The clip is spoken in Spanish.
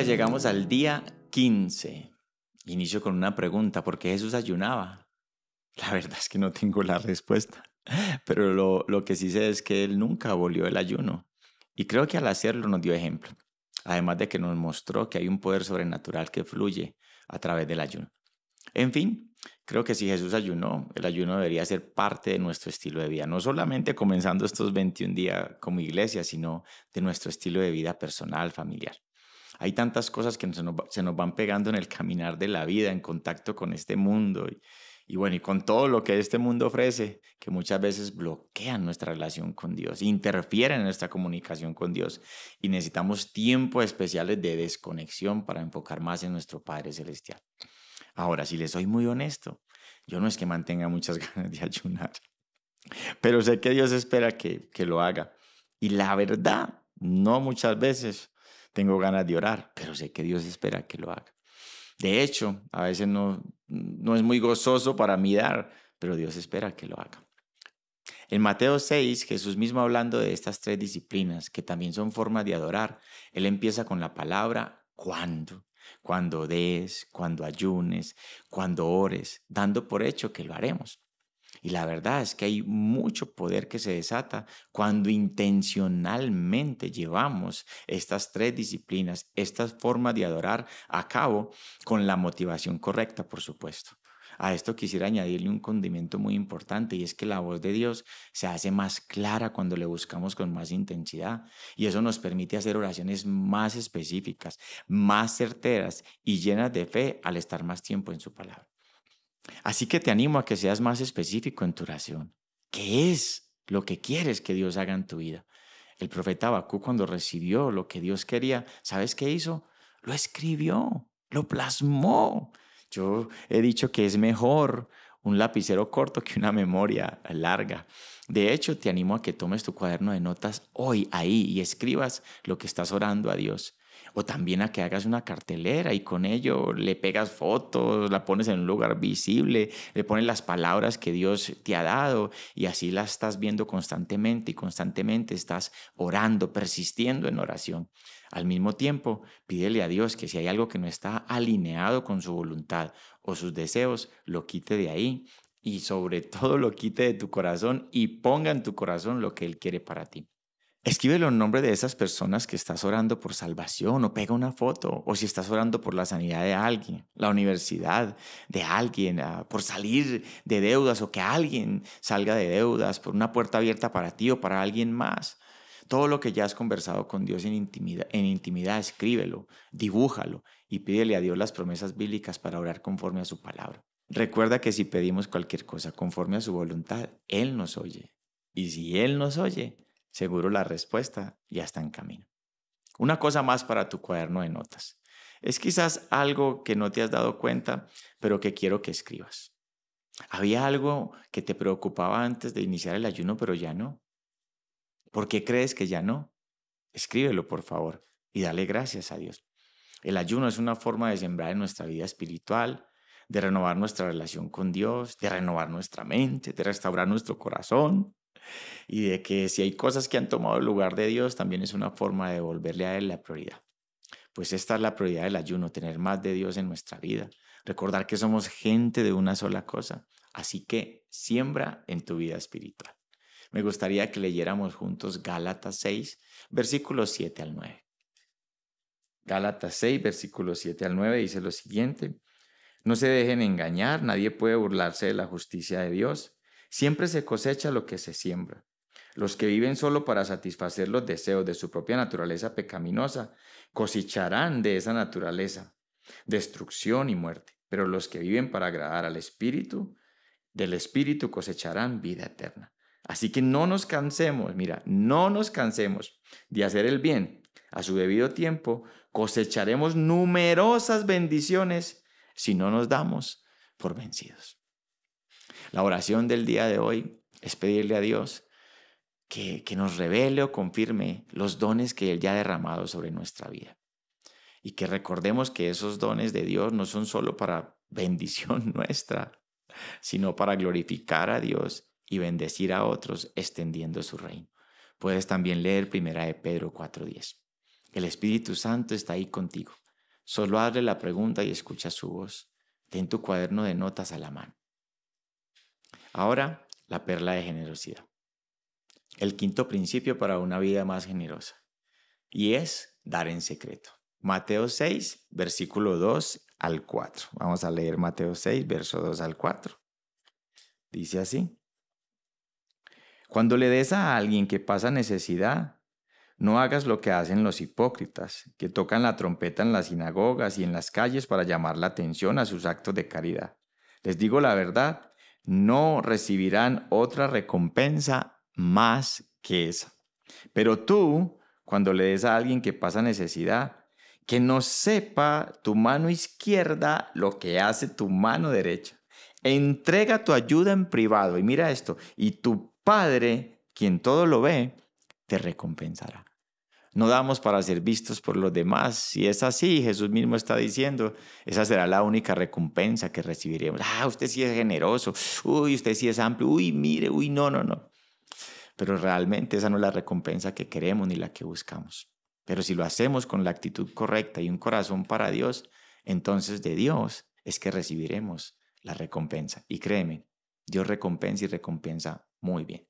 llegamos al día 15. Inicio con una pregunta, ¿por qué Jesús ayunaba? La verdad es que no tengo la respuesta, pero lo, lo que sí sé es que él nunca abolió el ayuno. Y creo que al hacerlo nos dio ejemplo, además de que nos mostró que hay un poder sobrenatural que fluye a través del ayuno. En fin, creo que si Jesús ayunó, el ayuno debería ser parte de nuestro estilo de vida, no solamente comenzando estos 21 días como iglesia, sino de nuestro estilo de vida personal, familiar hay tantas cosas que se nos, van pegando en el caminar de la vida, en contacto con este mundo y, bueno, y con todo lo que este mundo ofrece, que muchas veces bloquean nuestra relación con Dios, interfieren en nuestra comunicación con Dios y necesitamos tiempos especiales de desconexión para enfocar más en nuestro Padre Celestial. Ahora, si les soy muy honesto, yo no es que mantenga muchas ganas de ayunar, pero sé que Dios espera que, que lo haga. Y la verdad, no muchas veces tengo ganas de orar, pero sé que Dios espera que lo haga. De hecho, a veces no, es muy gozoso para mí dar, pero Dios espera que lo haga. En Mateo 6, Jesús mismo hablando de estas tres disciplinas, que también son formas de adorar, él empieza con la palabra cuando, cuando des, cuando ayunes, cuando ores, dando por hecho que lo haremos. Y la verdad es que hay mucho poder que se desata cuando intencionalmente llevamos estas tres disciplinas, estas formas de adorar a cabo con la motivación correcta, por supuesto. A esto quisiera añadirle un condimento muy importante y es que la voz de Dios se hace más clara cuando le buscamos con más intensidad y eso nos permite hacer oraciones más específicas, más certeras y llenas de fe al estar más tiempo en su palabra. Así que te animo a que seas más específico en tu oración. ¿Qué es lo que quieres que Dios haga en tu vida? El profeta Bakú cuando recibió lo que Dios quería, ¿sabes qué hizo? Lo escribió, lo plasmó. Yo he dicho que es mejor un lapicero corto que una memoria larga. De hecho, te animo a que tomes tu cuaderno de notas hoy ahí y escribas lo que estás orando a Dios o también a que hagas una cartelera y con ello le pegas fotos, la pones en un lugar visible, le pones las palabras que Dios te ha dado y así la estás viendo constantemente y constantemente estás orando, persistiendo en oración. Al mismo tiempo, pídele a Dios que si hay algo que no está alineado con su voluntad o sus deseos, lo quite de ahí y sobre todo lo quite de tu corazón y ponga en tu corazón lo que Él quiere para ti. Escríbelo en nombre de esas personas que estás orando por salvación o pega una foto o si estás orando por la sanidad de alguien, la universidad de alguien, ah, por salir de deudas o que alguien salga de deudas, por una puerta abierta para ti o para alguien más. Todo lo que ya has conversado con Dios en intimidad, en intimidad escríbelo, dibújalo y pídele a Dios las promesas bíblicas para orar conforme a su palabra. Recuerda que si pedimos cualquier cosa conforme a su voluntad, Él nos oye. Y si Él nos oye, seguro la respuesta ya está en camino. Una cosa más para tu cuaderno de notas. Es quizás algo que no te has dado cuenta, pero que quiero que escribas. Había algo que te preocupaba antes de iniciar el ayuno, pero ya no. ¿Por qué crees que ya no? Escríbelo, por favor, y dale gracias a Dios. El ayuno es una forma de sembrar en nuestra vida espiritual, de renovar nuestra relación con Dios, de renovar nuestra mente, de restaurar nuestro corazón, y de que si hay cosas que han tomado el lugar de Dios, también es una forma de devolverle a Él la prioridad. Pues esta es la prioridad del ayuno, tener más de Dios en nuestra vida, recordar que somos gente de una sola cosa. Así que siembra en tu vida espiritual. Me gustaría que leyéramos juntos Gálatas 6, versículos 7 al 9. Gálatas 6, versículos 7 al 9 dice lo siguiente. No se dejen engañar, nadie puede burlarse de la justicia de Dios Siempre se cosecha lo que se siembra. Los que viven solo para satisfacer los deseos de su propia naturaleza pecaminosa cosecharán de esa naturaleza destrucción y muerte, pero los que viven para agradar al Espíritu, del Espíritu cosecharán vida eterna. Así que no nos cansemos, mira, no nos cansemos de hacer el bien. A su debido tiempo cosecharemos numerosas bendiciones si no nos damos por vencidos. La oración del día de hoy es pedirle a Dios que, nos revele o confirme los dones que Él ya ha derramado sobre nuestra vida. Y que recordemos que esos dones de Dios no son solo para bendición nuestra, sino para glorificar a Dios y bendecir a otros extendiendo su reino. Puedes también leer Primera de Pedro 4:10. El Espíritu Santo está ahí contigo. Solo hazle la pregunta y escucha su voz. Ten tu cuaderno de notas a la mano. Ahora, la perla de generosidad. El quinto principio para una vida más generosa. Y es dar en secreto. Mateo 6, versículo 2 al 4. Vamos a leer Mateo 6, verso 2 al 4. Dice así. Cuando le des a alguien que pasa necesidad, no hagas lo que hacen los hipócritas, que tocan la trompeta en las sinagogas y en las calles para llamar la atención a sus actos de caridad. Les digo la verdad, no recibirán otra recompensa más que esa. Pero tú, cuando le des a alguien que pasa necesidad, que no sepa tu mano izquierda lo que hace tu mano derecha. Entrega tu ayuda en privado y mira esto, y tu Padre, quien todo lo ve, te recompensará. No damos para ser vistos por los demás. Si es así, Jesús mismo está diciendo, esa será la única recompensa que recibiremos. Ah, usted sí es generoso. Uy, usted sí es amplio. Uy, mire, uy, no, no, no. Pero realmente esa no es la recompensa que queremos ni la que buscamos. Pero si lo hacemos con la actitud correcta y un corazón para Dios, entonces de Dios es que recibiremos la recompensa. Y créeme, Dios recompensa y recompensa muy bien.